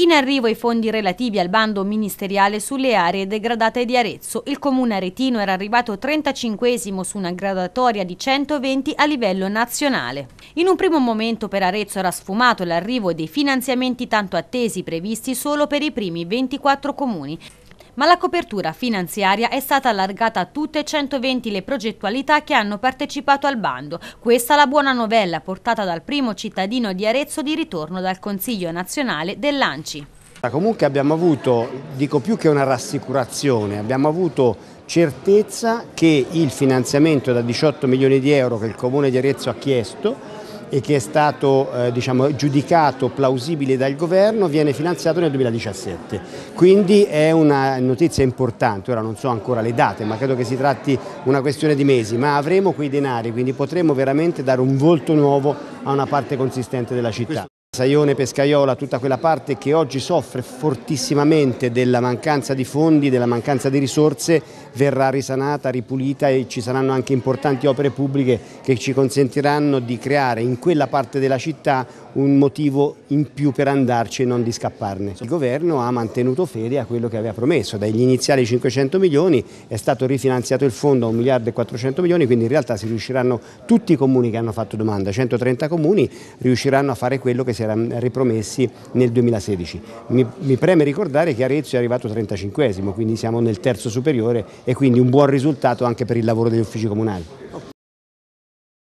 In arrivo i fondi relativi al bando ministeriale sulle aree degradate di Arezzo. Il comune aretino era arrivato 35 su una graduatoria di 120 a livello nazionale. In un primo momento per Arezzo era sfumato l'arrivo dei finanziamenti tanto attesi previsti solo per i primi 24 comuni ma la copertura finanziaria è stata allargata a tutte 120 le progettualità che hanno partecipato al bando. Questa è la buona novella portata dal primo cittadino di Arezzo di ritorno dal Consiglio nazionale dell'Anci. Comunque abbiamo avuto, dico più che una rassicurazione, abbiamo avuto certezza che il finanziamento da 18 milioni di euro che il Comune di Arezzo ha chiesto e che è stato eh, diciamo, giudicato plausibile dal governo viene finanziato nel 2017. Quindi è una notizia importante, ora non so ancora le date, ma credo che si tratti una questione di mesi, ma avremo quei denari, quindi potremo veramente dare un volto nuovo a una parte consistente della città. Saione, Pescaiola, tutta quella parte che oggi soffre fortissimamente della mancanza di fondi, della mancanza di risorse, verrà risanata, ripulita e ci saranno anche importanti opere pubbliche che ci consentiranno di creare in quella parte della città un motivo in più per andarci e non di scapparne. Il governo ha mantenuto fede a quello che aveva promesso, dagli iniziali 500 milioni è stato rifinanziato il fondo a 1 miliardo e 400 milioni, quindi in realtà si riusciranno tutti i comuni che hanno fatto domanda, 130 comuni riusciranno a fare quello che si erano mm, ripromessi nel 2016. Mi, mi preme ricordare che Arezzo è arrivato 35esimo, quindi siamo nel terzo superiore e quindi un buon risultato anche per il lavoro degli uffici comunali.